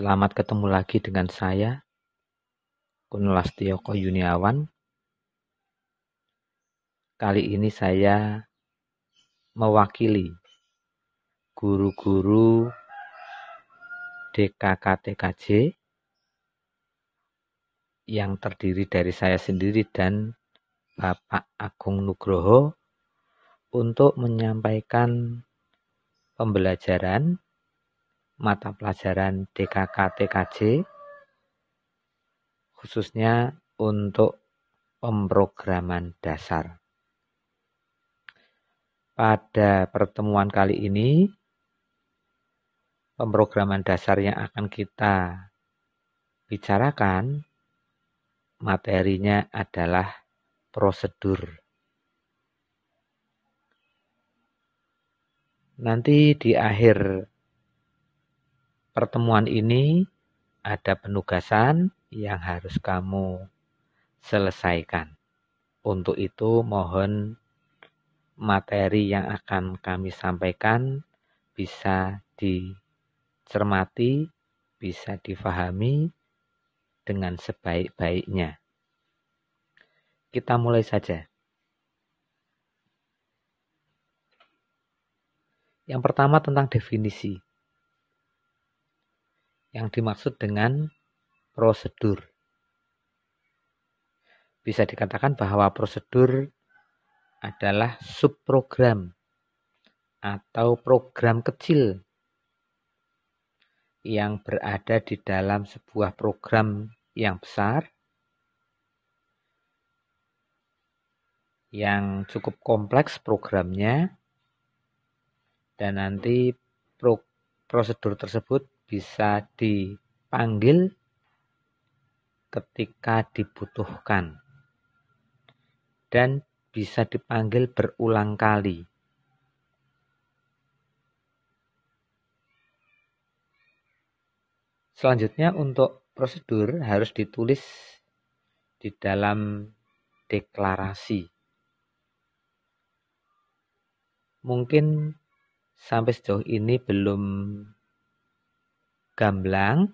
Selamat ketemu lagi dengan saya, Kunulastioko Yuniawan. Kali ini saya mewakili guru-guru DKKTKJ yang terdiri dari saya sendiri dan Bapak Agung Nugroho untuk menyampaikan pembelajaran mata pelajaran DKK TKJ khususnya untuk pemrograman dasar. Pada pertemuan kali ini, pemrograman dasar yang akan kita bicarakan materinya adalah prosedur. Nanti di akhir pertemuan ini ada penugasan yang harus kamu selesaikan. Untuk itu, mohon materi yang akan kami sampaikan bisa dicermati, bisa difahami dengan sebaik-baiknya. Kita mulai saja. Yang pertama tentang definisi yang dimaksud dengan prosedur. Bisa dikatakan bahwa prosedur adalah subprogram atau program kecil yang berada di dalam sebuah program yang besar yang cukup kompleks programnya dan nanti prosedur tersebut bisa dipanggil ketika dibutuhkan dan bisa dipanggil berulang kali. Selanjutnya untuk prosedur harus ditulis di dalam deklarasi. Mungkin sampai sejauh ini belum gamblang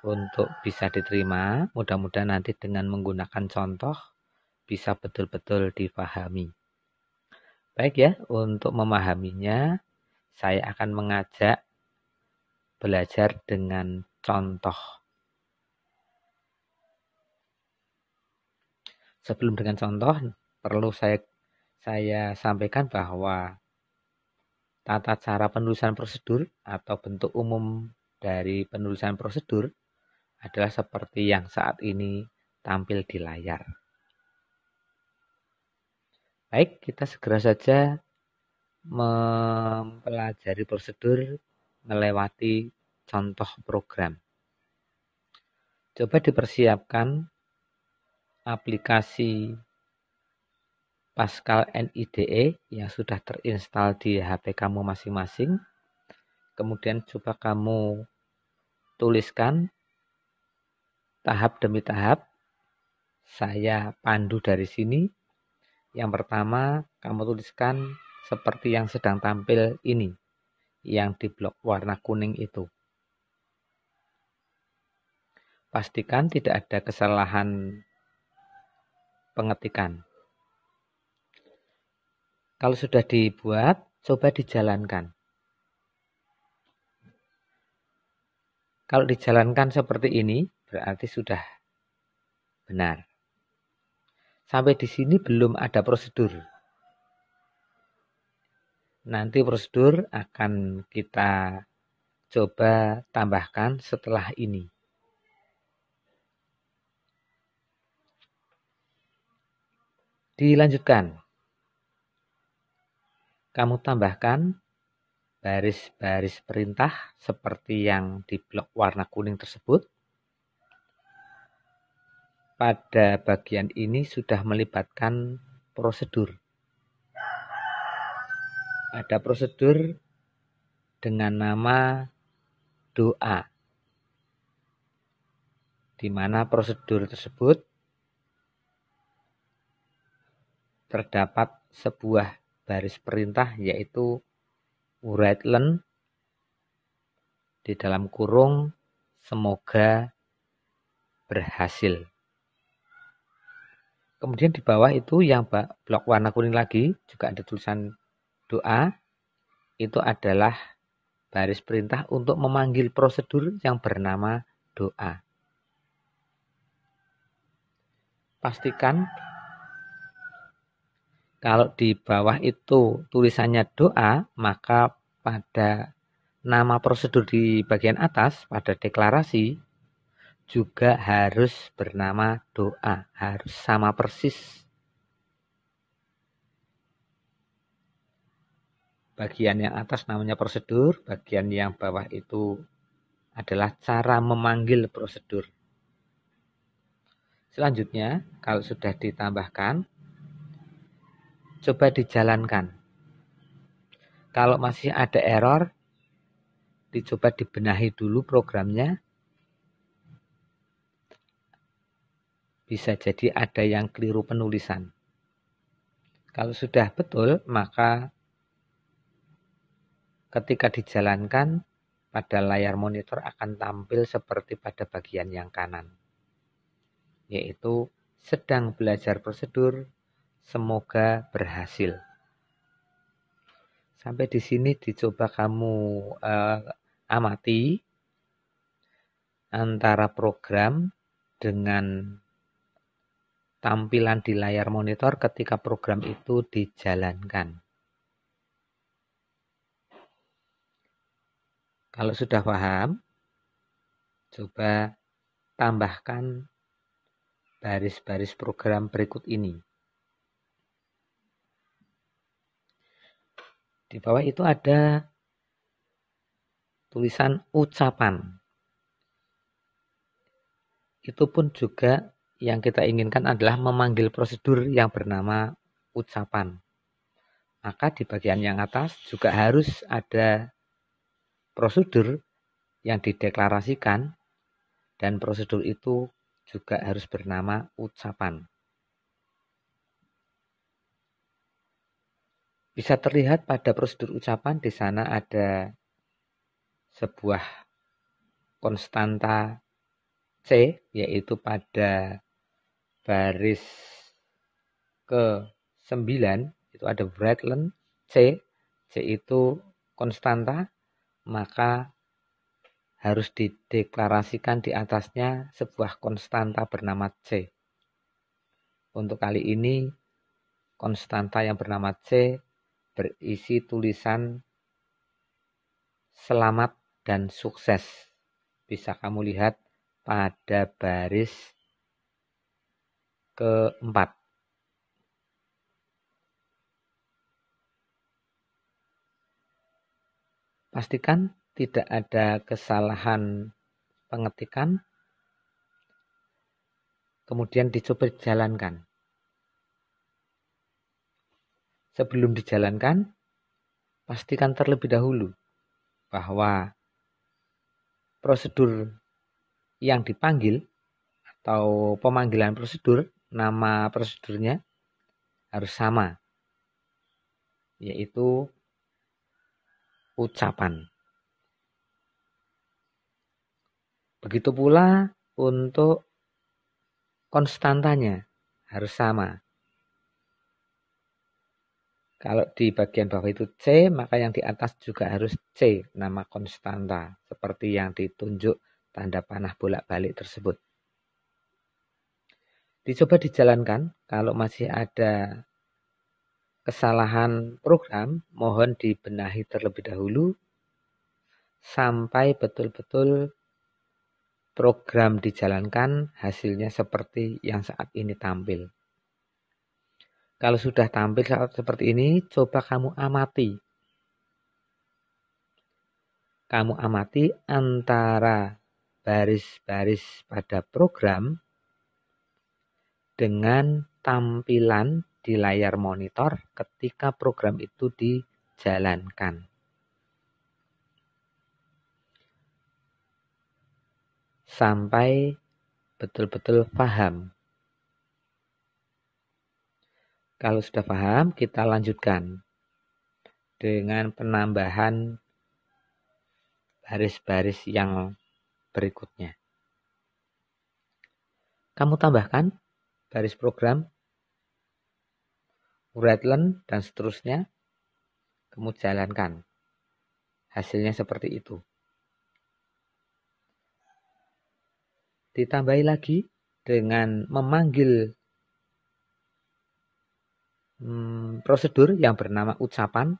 untuk bisa diterima. Mudah-mudahan nanti dengan menggunakan contoh bisa betul-betul difahami. Baik ya, untuk memahaminya saya akan mengajak belajar dengan contoh. Sebelum dengan contoh, perlu saya saya sampaikan bahwa tata cara penulisan prosedur atau bentuk umum dari penulisan prosedur adalah seperti yang saat ini tampil di layar. Baik, kita segera saja mempelajari prosedur melewati contoh program. Coba dipersiapkan aplikasi Pascal NIDE yang sudah terinstal di HP kamu masing-masing Kemudian coba kamu tuliskan tahap demi tahap. Saya pandu dari sini. Yang pertama, kamu tuliskan seperti yang sedang tampil ini, yang di blok warna kuning itu. Pastikan tidak ada kesalahan pengetikan. Kalau sudah dibuat, coba dijalankan. Kalau dijalankan seperti ini, berarti sudah benar. Sampai di sini belum ada prosedur. Nanti prosedur akan kita coba tambahkan setelah ini. Dilanjutkan. Kamu tambahkan baris-baris perintah seperti yang di blok warna kuning tersebut. Pada bagian ini sudah melibatkan prosedur. Ada prosedur dengan nama doa. Di mana prosedur tersebut terdapat sebuah baris perintah yaitu Wrighland di dalam kurung semoga berhasil. Kemudian di bawah itu yang blok warna kuning lagi juga ada tulisan doa. Itu adalah baris perintah untuk memanggil prosedur yang bernama doa. Pastikan kalau di bawah itu tulisannya doa, maka pada nama prosedur di bagian atas pada deklarasi juga harus bernama doa, harus sama persis. Bagian yang atas namanya prosedur, bagian yang bawah itu adalah cara memanggil prosedur. Selanjutnya, kalau sudah ditambahkan, coba dijalankan. Kalau masih ada error, dicoba dibenahi dulu programnya. Bisa jadi ada yang keliru penulisan. Kalau sudah betul, maka ketika dijalankan pada layar monitor akan tampil seperti pada bagian yang kanan, yaitu sedang belajar prosedur Semoga berhasil. Sampai di sini dicoba kamu uh, amati antara program dengan tampilan di layar monitor ketika program itu dijalankan. Kalau sudah paham, coba tambahkan baris-baris program berikut ini. Di bawah itu ada tulisan ucapan. Itu pun juga yang kita inginkan adalah memanggil prosedur yang bernama ucapan. Maka di bagian yang atas juga harus ada prosedur yang dideklarasikan dan prosedur itu juga harus bernama ucapan. Bisa terlihat pada prosedur ucapan di sana ada sebuah konstanta C yaitu pada baris ke 9 itu ada Bradland C C itu konstanta maka harus dideklarasikan di atasnya sebuah konstanta bernama C. Untuk kali ini konstanta yang bernama C berisi tulisan selamat dan sukses. Bisa kamu lihat pada baris keempat. Pastikan tidak ada kesalahan pengetikan. Kemudian dicoba jalankan. sebelum dijalankan, pastikan terlebih dahulu bahwa prosedur yang dipanggil atau pemanggilan prosedur, nama prosedurnya harus sama, yaitu ucapan. Begitu pula untuk konstantanya harus sama, kalau di bagian bawah itu C, maka yang di atas juga harus C, nama konstanta, seperti yang ditunjuk tanda panah bolak-balik tersebut. Dicoba dijalankan, kalau masih ada kesalahan program, mohon dibenahi terlebih dahulu sampai betul-betul program dijalankan hasilnya seperti yang saat ini tampil. Kalau sudah tampil saat seperti ini, coba kamu amati. Kamu amati antara baris-baris pada program dengan tampilan di layar monitor ketika program itu dijalankan. Sampai betul-betul paham kalau sudah paham, kita lanjutkan dengan penambahan baris-baris yang berikutnya. Kamu tambahkan baris program, uretlen, dan seterusnya. Kamu jalankan. Hasilnya seperti itu. Ditambahi lagi dengan memanggil hmm, prosedur yang bernama ucapan.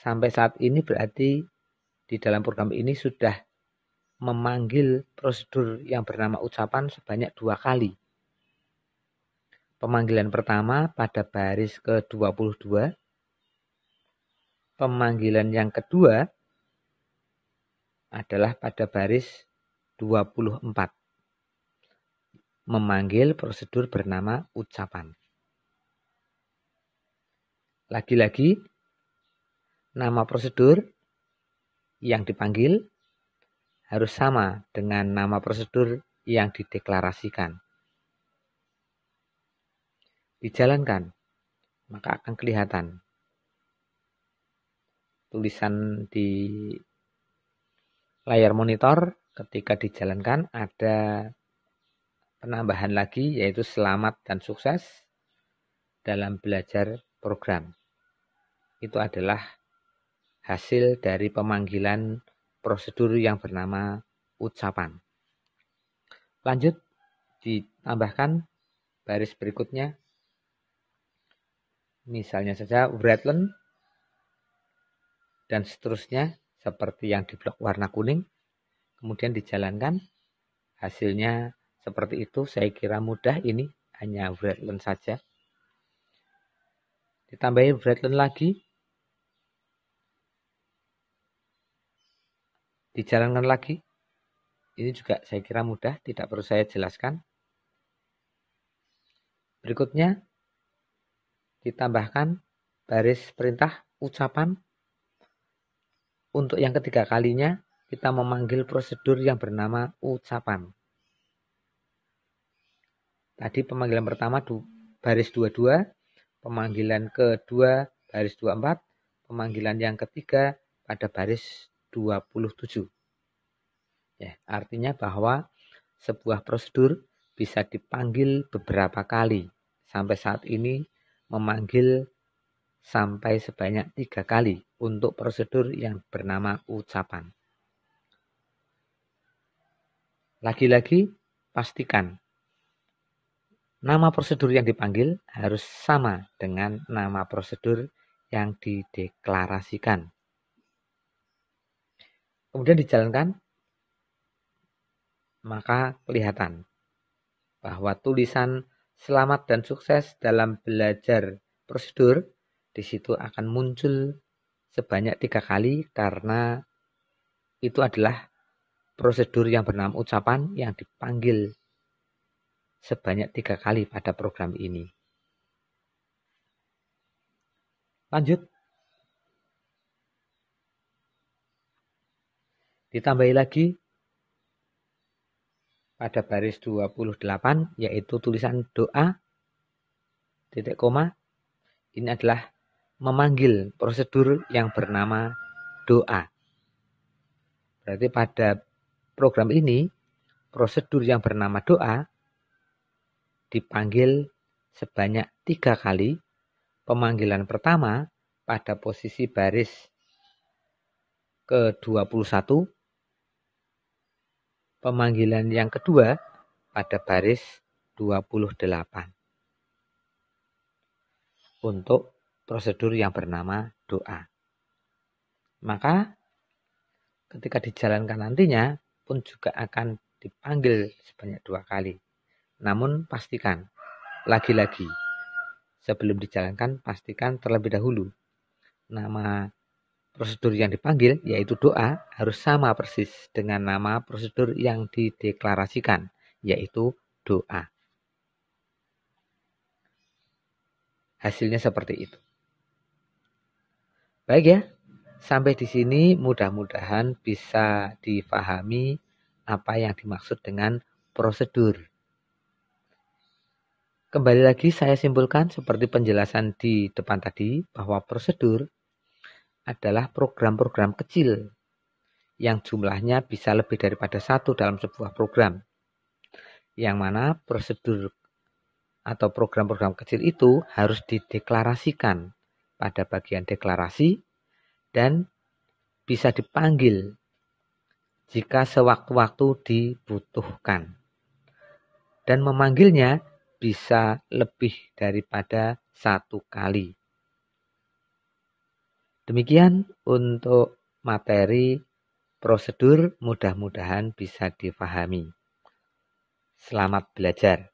Sampai saat ini berarti di dalam program ini sudah memanggil prosedur yang bernama ucapan sebanyak dua kali. Pemanggilan pertama pada baris ke-22. Pemanggilan yang kedua adalah pada baris 24. Memanggil prosedur bernama ucapan. Lagi-lagi, nama prosedur yang dipanggil harus sama dengan nama prosedur yang dideklarasikan. Dijalankan, maka akan kelihatan tulisan di layar monitor ketika dijalankan ada penambahan lagi yaitu selamat dan sukses dalam belajar program itu adalah hasil dari pemanggilan prosedur yang bernama ucapan. Lanjut, ditambahkan baris berikutnya. Misalnya saja Bradland dan seterusnya seperti yang di blok warna kuning. Kemudian dijalankan. Hasilnya seperti itu saya kira mudah ini hanya Bradland saja. Ditambahin Bradland lagi dijalankan lagi. Ini juga saya kira mudah, tidak perlu saya jelaskan. Berikutnya ditambahkan baris perintah ucapan. Untuk yang ketiga kalinya kita memanggil prosedur yang bernama ucapan. Tadi pemanggilan pertama baris 22, pemanggilan kedua baris 24, pemanggilan yang ketiga pada baris 27. Ya, artinya bahwa sebuah prosedur bisa dipanggil beberapa kali. Sampai saat ini memanggil sampai sebanyak tiga kali untuk prosedur yang bernama ucapan. Lagi-lagi pastikan nama prosedur yang dipanggil harus sama dengan nama prosedur yang dideklarasikan kemudian dijalankan, maka kelihatan bahwa tulisan selamat dan sukses dalam belajar prosedur di situ akan muncul sebanyak tiga kali karena itu adalah prosedur yang bernama ucapan yang dipanggil sebanyak tiga kali pada program ini. Lanjut, Ditambahi lagi pada baris 28 yaitu tulisan doa titik koma ini adalah memanggil prosedur yang bernama doa. Berarti pada program ini prosedur yang bernama doa dipanggil sebanyak tiga kali. Pemanggilan pertama pada posisi baris ke-21 pemanggilan yang kedua pada baris 28 untuk prosedur yang bernama doa. Maka ketika dijalankan nantinya pun juga akan dipanggil sebanyak dua kali. Namun pastikan, lagi-lagi, sebelum dijalankan pastikan terlebih dahulu nama Prosedur yang dipanggil, yaitu doa, harus sama persis dengan nama prosedur yang dideklarasikan, yaitu doa. Hasilnya seperti itu. Baik ya, sampai di sini mudah-mudahan bisa difahami apa yang dimaksud dengan prosedur. Kembali lagi saya simpulkan seperti penjelasan di depan tadi bahwa prosedur adalah program-program kecil yang jumlahnya bisa lebih daripada satu dalam sebuah program. Yang mana prosedur atau program-program kecil itu harus dideklarasikan pada bagian deklarasi dan bisa dipanggil jika sewaktu-waktu dibutuhkan. Dan memanggilnya bisa lebih daripada satu kali. Demikian untuk materi prosedur mudah-mudahan bisa difahami. Selamat belajar.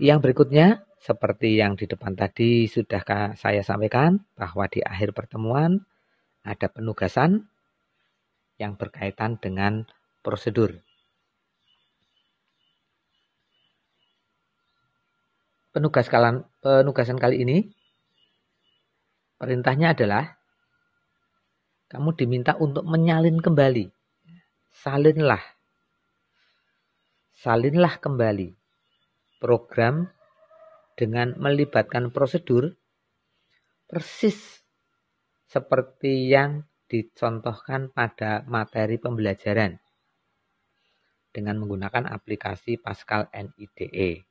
Yang berikutnya, seperti yang di depan tadi sudah saya sampaikan bahwa di akhir pertemuan ada penugasan yang berkaitan dengan prosedur. Penugas penugasan kali ini Perintahnya adalah kamu diminta untuk menyalin kembali. Salinlah. Salinlah kembali program dengan melibatkan prosedur persis seperti yang dicontohkan pada materi pembelajaran dengan menggunakan aplikasi Pascal NIDE.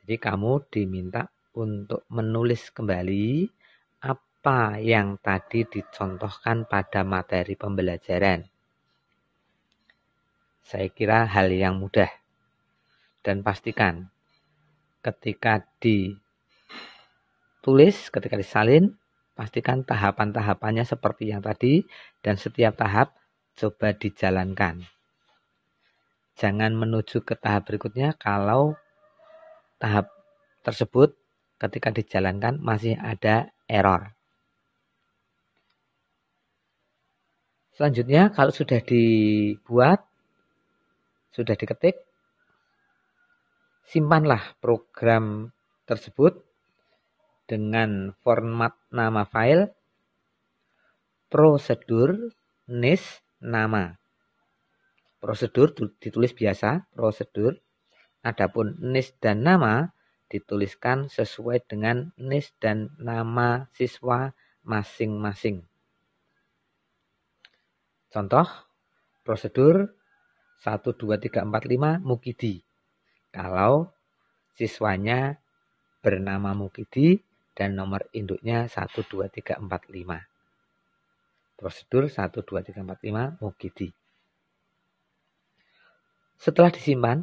Jadi kamu diminta untuk menulis kembali apa yang tadi dicontohkan pada materi pembelajaran? Saya kira hal yang mudah. Dan pastikan ketika ditulis, ketika disalin, pastikan tahapan-tahapannya seperti yang tadi dan setiap tahap coba dijalankan. Jangan menuju ke tahap berikutnya kalau tahap tersebut ketika dijalankan masih ada error. Selanjutnya kalau sudah dibuat, sudah diketik, simpanlah program tersebut dengan format nama file, prosedur, nis, nama. Prosedur ditulis biasa, prosedur. Adapun nis dan nama dituliskan sesuai dengan nis dan nama siswa masing-masing. Contoh, prosedur 1, 2, 3, 4, 5 Mukidi. Kalau siswanya bernama Mukidi dan nomor induknya 1, 2, 3, 4, 5. Prosedur 1, 2, 3, 4, 5 Mukidi. Setelah disimpan,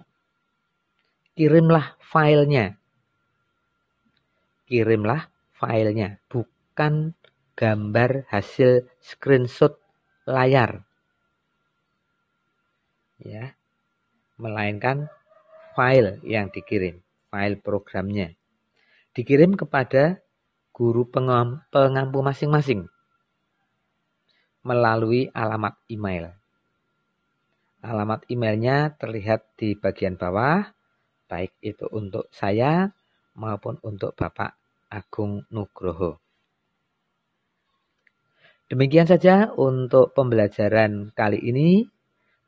kirimlah filenya. Kirimlah filenya, bukan gambar hasil screenshot layar. Ya. Melainkan file yang dikirim, file programnya. Dikirim kepada guru pengampu masing-masing melalui alamat email. Alamat emailnya terlihat di bagian bawah, baik itu untuk saya maupun untuk Bapak Agung Nugroho. Demikian saja untuk pembelajaran kali ini,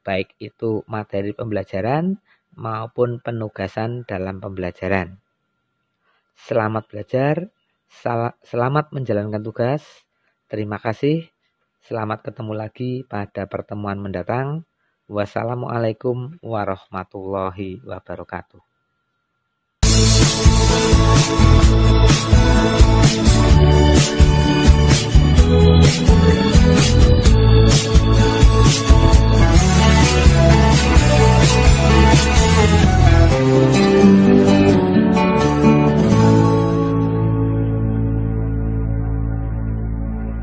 baik itu materi pembelajaran maupun penugasan dalam pembelajaran. Selamat belajar, selamat menjalankan tugas. Terima kasih. Selamat ketemu lagi pada pertemuan mendatang. Wassalamualaikum warahmatullahi wabarakatuh. Thank you. Thank you.